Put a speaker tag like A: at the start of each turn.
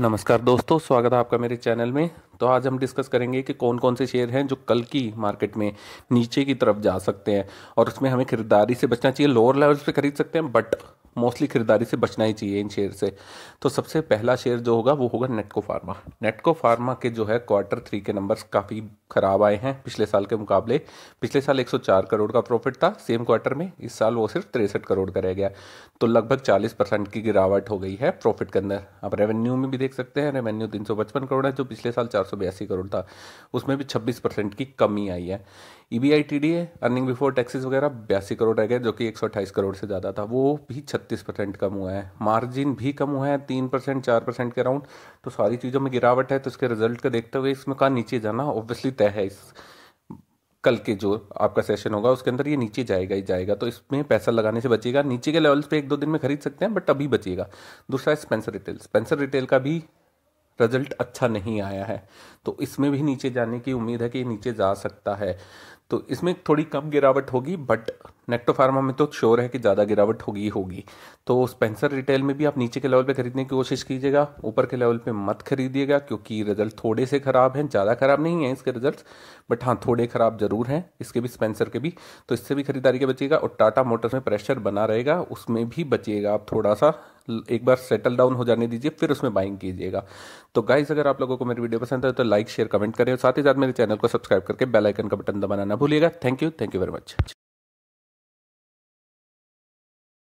A: नमस्कार दोस्तों स्वागत है आपका मेरे चैनल में तो आज हम डिस्कस करेंगे कि कौन कौन से शेयर हैं जो कल की मार्केट में नीचे की तरफ जा सकते हैं और उसमें हमें खरीदारी से बचना चाहिए लोअर लेवल्स पे खरीद सकते हैं बट मोस्टली खरीदारी से बचना ही चाहिए इन शेयर से तो सबसे पहला शेयर जो होगा वो होगा नेटको फार्मा नेटको फार्मा के जो है क्वार्टर थ्री के नंबर्स काफ़ी ख़राब आए हैं पिछले साल के मुकाबले पिछले साल 104 करोड़ का प्रॉफिट था सेम क्वार्टर में इस साल वो सिर्फ तिरसठ करोड़ का रह गया तो लगभग 40 परसेंट की गिरावट हो गई है प्रॉफिट के अंदर आप रेवेन्यू में भी देख सकते हैं रेवेन्यू तीन करोड़ है जो पिछले साल चार सौ करोड़ था उसमें भी 26 परसेंट की कमी आई है E B I T D earning before taxes वगैरह बयासी करोड़ रह गए जो कि एक करोड़ से ज़्यादा था वो भी छत्तीस परसेंट कम हुआ है मार्जिन भी कम हुआ है तीन परसेंट चार परसेंट के अराउंड तो सारी चीज़ों में गिरावट है तो इसके रिजल्ट का देखते हुए इसमें कहा नीचे जाना ऑब्वियसली तय है इस कल के जो आपका सेशन होगा उसके अंदर ये नीचे जाएगा ही जाएगा तो इसमें पैसा लगाने से बचेगा नीचे के लेवल्स पे एक दो दिन में खरीद सकते हैं बट अभी बचेगा दूसरा है स्पेंसर रिटेल स्पेंसर रिटेल का भी रिजल्ट अच्छा नहीं आया है तो इसमें भी नीचे जाने की उम्मीद है कि नीचे जा सकता है तो इसमें थोड़ी कम गिरावट होगी बट नेक्टोफार्मा में तो श्योर है कि ज़्यादा गिरावट होगी ही होगी तो स्पेंसर रिटेल में भी आप नीचे के लेवल पे खरीदने की कोशिश कीजिएगा ऊपर के लेवल पे मत खरीदिएगा क्योंकि रिजल्ट थोड़े से ख़राब हैं ज़्यादा ख़राब नहीं है इसके रिजल्ट बट हाँ थोड़े ख़राब ज़रूर हैं इसके भी स्पेंसर के भी तो इससे भी खरीदारी के बचिएगा और टाटा मोटर्स में प्रेशर बना रहेगा उसमें भी बचिएगा आप थोड़ा सा एक बार सेटल डाउन हो जाने दीजिए फिर उसमें बाइंग कीजिएगा तो गाइस अगर आप लोगों को मेरी वीडियो पसंद है तो लाइक शेयर कमेंट करें और साथ ही साथ मेरे चैनल को सब्सक्राइब करके बेल आइकन का बटन दबाना भूलिएगा thank you thank you very much